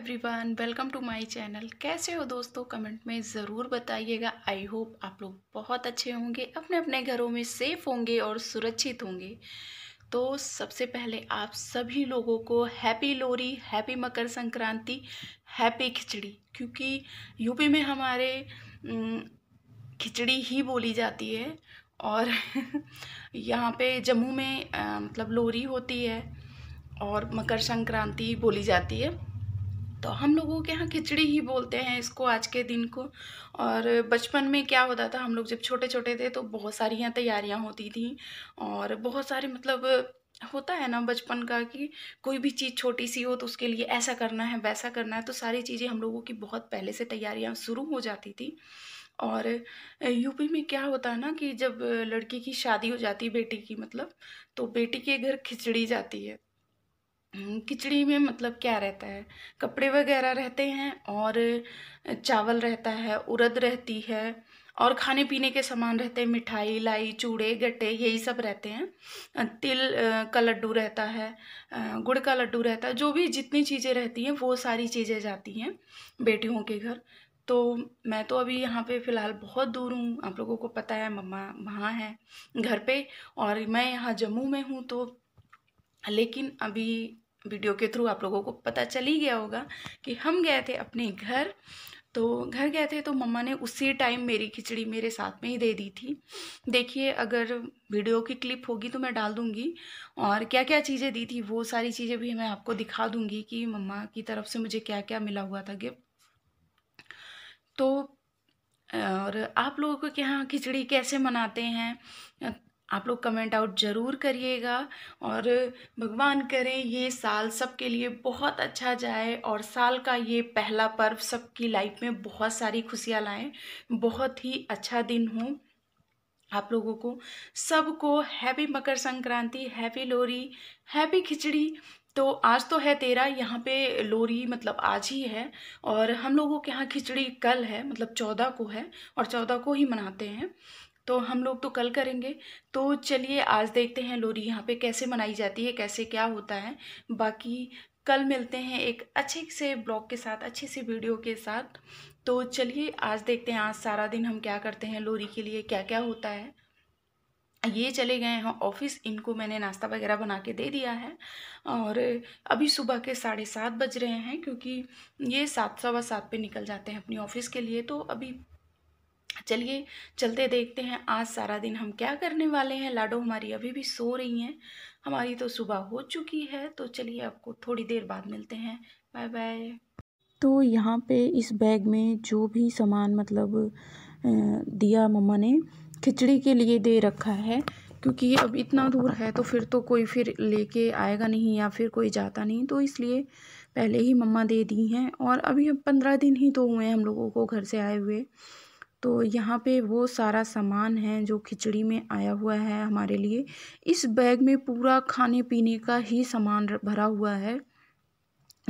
everyone welcome to my channel कैसे हो दोस्तों कमेंट में ज़रूर बताइएगा आई होप आप लोग बहुत अच्छे होंगे अपने अपने घरों में सेफ होंगे और सुरक्षित होंगे तो सबसे पहले आप सभी लोगों को happy Lohri happy Makar Sankranti happy Khichdi क्योंकि यूपी में हमारे खिचड़ी ही बोली जाती है और यहाँ पे जम्मू में मतलब लोरी होती है और मकर संक्रांति बोली जाती है तो हम लोगों के यहाँ खिचड़ी ही बोलते हैं इसको आज के दिन को और बचपन में क्या होता था हम लोग जब छोटे छोटे थे तो बहुत सारी यहाँ तैयारियाँ होती थी और बहुत सारे मतलब होता है ना बचपन का कि कोई भी चीज़ छोटी सी हो तो उसके लिए ऐसा करना है वैसा करना है तो सारी चीज़ें हम लोगों की बहुत पहले से तैयारियाँ शुरू हो जाती थी और यूपी में क्या होता है ना कि जब लड़की की शादी हो जाती है बेटी की मतलब तो बेटी के घर खिचड़ी जाती है हम्म, खिचड़ी में मतलब क्या रहता है कपड़े वगैरह रहते हैं और चावल रहता है उड़द रहती है और खाने पीने के सामान रहते हैं मिठाई लाई चूड़े गट्टे यही सब रहते हैं तिल का लड्डू रहता है गुड़ का लड्डू रहता है जो भी जितनी चीज़ें रहती हैं वो सारी चीज़ें जाती हैं बेटियों के घर तो मैं तो अभी यहाँ पे फ़िलहाल बहुत दूर हूँ आप लोगों को पता है मम्मा वहाँ है घर पे और मैं यहाँ जम्मू में हूँ तो लेकिन अभी वीडियो के थ्रू आप लोगों को पता चल ही गया होगा कि हम गए थे अपने घर तो घर गए थे तो मम्मा ने उसी टाइम मेरी खिचड़ी मेरे साथ में ही दे दी थी देखिए अगर वीडियो की क्लिप होगी तो मैं डाल दूँगी और क्या क्या चीज़ें दी थी वो सारी चीज़ें भी मैं आपको दिखा दूंगी कि मम्मा की तरफ से मुझे क्या क्या मिला हुआ था गिफ्ट तो और आप लोगों के यहाँ खिचड़ी कैसे मनाते हैं आप लोग कमेंट आउट ज़रूर करिएगा और भगवान करें ये साल सबके लिए बहुत अच्छा जाए और साल का ये पहला पर्व सबकी लाइफ में बहुत सारी खुशियाँ लाएँ बहुत ही अच्छा दिन हो आप लोगों को सबको happy Makar Sankranti happy Lohri happy Khichdi तो आज तो है तेरा यहाँ पे लोरी मतलब आज ही है और हम लोगों के यहाँ खिचड़ी कल है मतलब चौदह को है और चौदह को ही मनाते हैं तो हम लोग तो कल करेंगे तो चलिए आज देखते हैं लोरी यहाँ पे कैसे मनाई जाती है कैसे क्या होता है बाकी कल मिलते हैं एक अच्छे से ब्लॉग के साथ अच्छे से वीडियो के साथ तो चलिए आज देखते हैं आज सारा दिन हम क्या करते हैं लोरी के लिए क्या क्या होता है ये चले गए हैं ऑफिस इनको मैंने नाश्ता वगैरह बना के दे दिया है और अभी सुबह के साढ़े सात बज रहे हैं क्योंकि ये सात सवा सात पे निकल जाते हैं अपनी ऑफिस के लिए तो अभी चलिए चलते देखते हैं आज सारा दिन हम क्या करने वाले हैं लाडो हमारी अभी भी सो रही हैं हमारी तो सुबह हो चुकी है तो चलिए आपको थोड़ी देर बाद मिलते हैं बाय बाय तो यहाँ पे इस बैग में जो भी सामान मतलब दिया मम्मा ने खिचड़ी के लिए दे रखा है क्योंकि अब इतना दूर है तो फिर तो कोई फिर लेके आएगा नहीं या फिर कोई जाता नहीं तो इसलिए पहले ही मम्मा दे दी हैं और अभी पंद्रह दिन ही तो हुए हैं हम लोगों को घर से आए हुए तो यहाँ पे वो सारा सामान है जो खिचड़ी में आया हुआ है हमारे लिए इस बैग में पूरा खाने पीने का ही सामान भरा हुआ है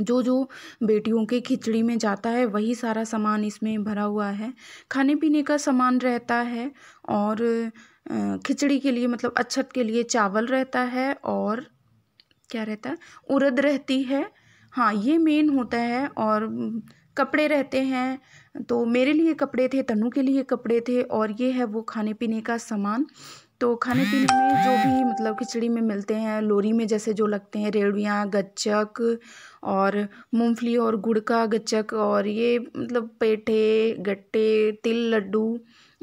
जो जो बेटियों के खिचड़ी में जाता है वही सारा सामान इसमें भरा हुआ है खाने पीने का सामान रहता है और खिचड़ी के लिए मतलब अच्छत के लिए चावल रहता है और क्या रहता है उड़द रहती है हाँ ये मेन होता है और कपड़े रहते हैं तो मेरे लिए कपड़े थे तनु के लिए कपड़े थे और ये है वो खाने पीने का सामान तो खाने पीने में जो भी मतलब खिचड़ी में मिलते हैं लोरी में जैसे जो लगते हैं रेवड़ियाँ गच्चक और मूंगफली और गुड़ का गच्चक और ये मतलब पेठे गट्टे तिल लड्डू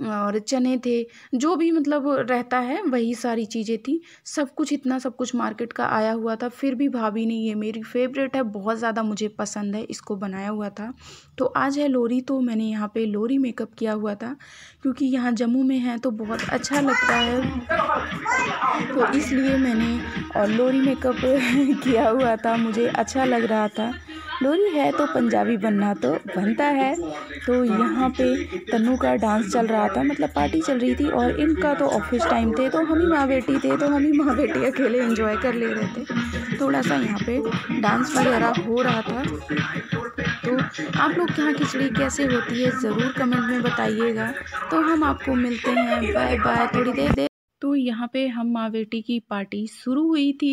और चने थे जो भी मतलब रहता है वही सारी चीज़ें थी सब कुछ इतना सब कुछ मार्केट का आया हुआ था फिर भी भाभी ने ये मेरी फेवरेट है बहुत ज़्यादा मुझे पसंद है इसको बनाया हुआ था तो आज है लोरी तो मैंने यहाँ पे लोरी मेकअप किया हुआ था क्योंकि यहाँ जम्मू में है तो बहुत अच्छा लगता है तो इसलिए मैंने और लोरी मेकअप किया हुआ था मुझे अच्छा लग रहा था लोरी है तो पंजाबी बनना तो बनता है तो यहाँ पे तनु का डांस चल रहा था मतलब पार्टी चल रही थी और इनका तो ऑफिस टाइम थे तो हम ही माँ बेटी थे तो हम ही माँ बेटी अकेले इन्जॉय कर ले रहे थे थोड़ा सा यहाँ पे डांस वगैरह हो रहा था तो आप लोग के यहाँ खिचड़ी कैसे होती है ज़रूर कमेंट में बताइएगा तो हम आपको मिलते हैं बाय बाय थोड़ी देर तो यहाँ पे हम माँ बेटी की पार्टी शुरू हुई थी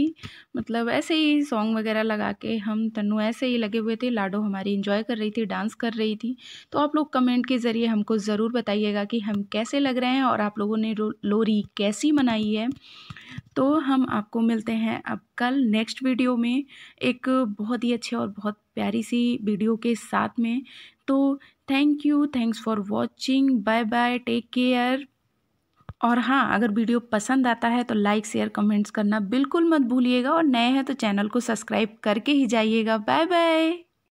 मतलब ऐसे ही सॉन्ग वगैरह लगा के हम तन्नू ऐसे ही लगे हुए थे लाडो हमारी इंजॉय कर रही थी डांस कर रही थी तो आप लोग कमेंट के ज़रिए हमको ज़रूर बताइएगा कि हम कैसे लग रहे हैं और आप लोगों ने लोरी कैसी मनाई है तो हम आपको मिलते हैं अब कल नेक्स्ट वीडियो में एक बहुत ही अच्छे और बहुत प्यारी सी वीडियो के साथ में तो thank you thanks for watching bye bye take care और हाँ अगर वीडियो पसंद आता है तो लाइक शेयर कमेंट्स करना बिल्कुल मत भूलिएगा और नए हैं तो चैनल को सब्सक्राइब करके ही जाइएगा बाय बाय